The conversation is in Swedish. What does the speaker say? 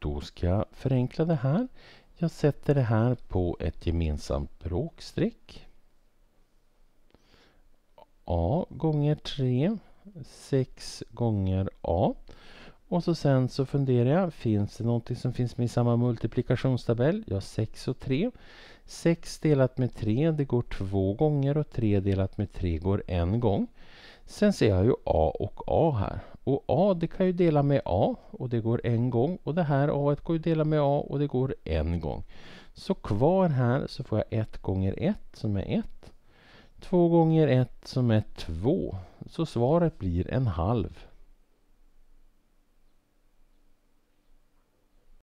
Då ska jag förenkla det här. Jag sätter det här på ett gemensamt bråkstreck. A gånger 3, 6 gånger A. Och så sen så funderar jag, finns det någonting som finns med i samma multiplikationstabell? Ja, 6 och 3. 6 delat med 3, det går två gånger och 3 delat med 3 går en gång. Sen ser jag ju A och A här. Och A det kan ju dela med A och det går en gång. Och det här A går ju dela med A och det går en gång. Så kvar här så får jag 1 gånger 1 som är 1. 2 gånger 1 som är 2. Så svaret blir en halv.